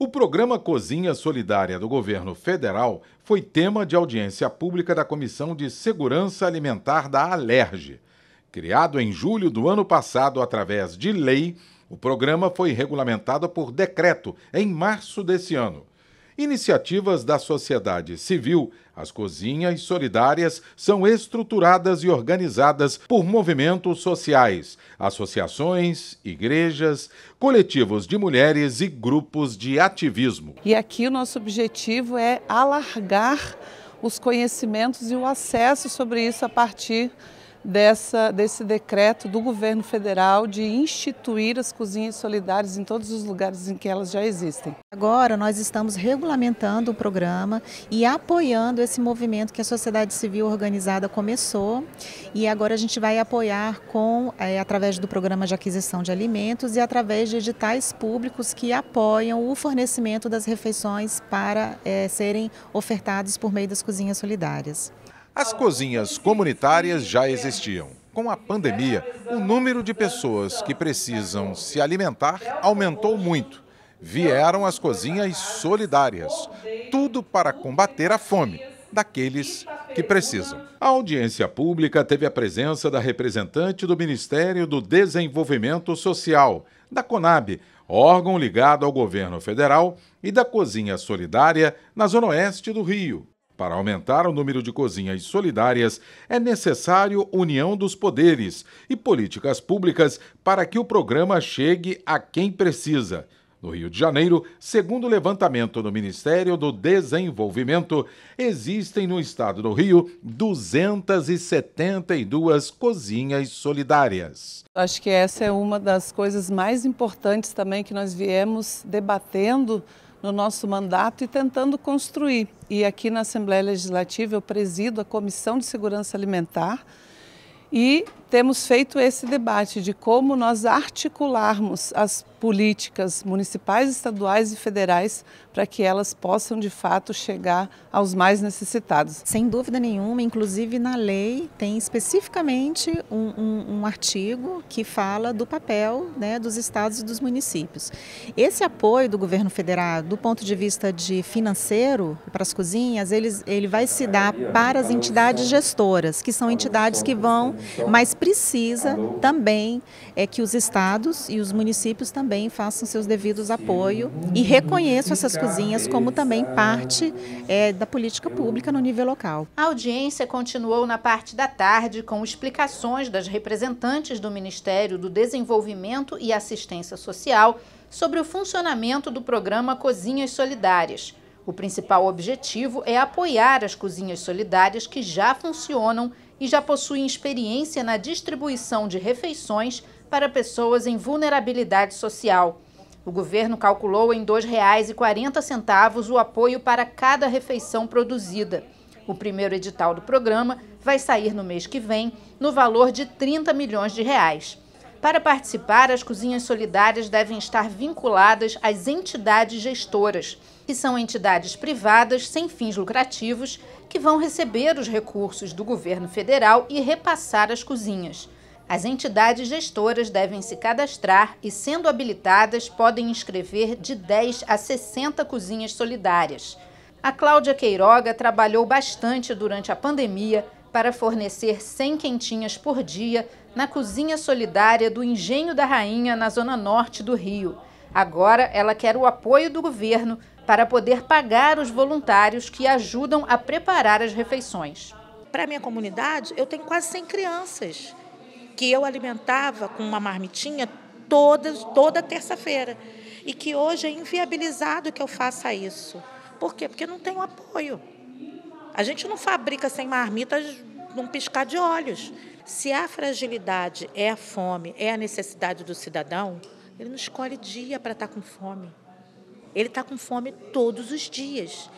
O programa Cozinha Solidária do governo federal foi tema de audiência pública da Comissão de Segurança Alimentar da Alerj. Criado em julho do ano passado através de lei, o programa foi regulamentado por decreto em março desse ano. Iniciativas da sociedade civil, as cozinhas solidárias são estruturadas e organizadas por movimentos sociais, associações, igrejas, coletivos de mulheres e grupos de ativismo. E aqui o nosso objetivo é alargar os conhecimentos e o acesso sobre isso a partir dessa, desse decreto do governo federal de instituir as cozinhas solidárias em todos os lugares em que elas já existem. Agora nós estamos regulamentando o programa e apoiando esse movimento que a sociedade civil organizada começou e agora a gente vai apoiar com é, através do programa de aquisição de alimentos e através de editais públicos que apoiam o fornecimento das refeições para é, serem ofertados por meio das cozinhas solidárias. As cozinhas comunitárias já existiam. Com a pandemia, o número de pessoas que precisam se alimentar aumentou muito. Vieram as cozinhas solidárias, tudo para combater a fome daqueles que precisam. A audiência pública teve a presença da representante do Ministério do Desenvolvimento Social, da CONAB, órgão ligado ao governo federal, e da Cozinha Solidária, na Zona Oeste do Rio. Para aumentar o número de cozinhas solidárias, é necessário união dos poderes e políticas públicas para que o programa chegue a quem precisa. No Rio de Janeiro, segundo o levantamento do Ministério do Desenvolvimento, existem no estado do Rio 272 cozinhas solidárias. Acho que essa é uma das coisas mais importantes também que nós viemos debatendo no nosso mandato e tentando construir. E aqui na Assembleia Legislativa eu presido a Comissão de Segurança Alimentar e temos feito esse debate de como nós articularmos as políticas municipais, estaduais e federais para que elas possam de fato chegar aos mais necessitados. Sem dúvida nenhuma, inclusive na lei tem especificamente um, um, um artigo que fala do papel né, dos estados e dos municípios. Esse apoio do governo federal, do ponto de vista de financeiro para as cozinhas, ele vai se dar para as entidades gestoras, que são entidades que vão mais precisa também é que os estados e os municípios também façam seus devidos apoio e reconheçam essas cozinhas como também parte é, da política pública no nível local. A audiência continuou na parte da tarde com explicações das representantes do Ministério do Desenvolvimento e Assistência Social sobre o funcionamento do programa Cozinhas Solidárias. O principal objetivo é apoiar as cozinhas solidárias que já funcionam e já possuem experiência na distribuição de refeições para pessoas em vulnerabilidade social. O governo calculou em R$ 2,40 o apoio para cada refeição produzida. O primeiro edital do programa vai sair no mês que vem, no valor de 30 milhões de reais. Para participar, as cozinhas solidárias devem estar vinculadas às entidades gestoras, que são entidades privadas sem fins lucrativos que vão receber os recursos do governo federal e repassar as cozinhas. As entidades gestoras devem se cadastrar e, sendo habilitadas, podem inscrever de 10 a 60 cozinhas solidárias. A Cláudia Queiroga trabalhou bastante durante a pandemia para fornecer 100 quentinhas por dia na cozinha solidária do Engenho da Rainha, na zona norte do Rio. Agora ela quer o apoio do governo para poder pagar os voluntários que ajudam a preparar as refeições. Para a minha comunidade, eu tenho quase 100 crianças que eu alimentava com uma marmitinha todas, toda terça-feira. E que hoje é inviabilizado que eu faça isso. Por quê? Porque não tenho apoio. A gente não fabrica sem marmitas num piscar de olhos. Se a fragilidade é a fome, é a necessidade do cidadão, ele não escolhe dia para estar tá com fome. Ele está com fome todos os dias.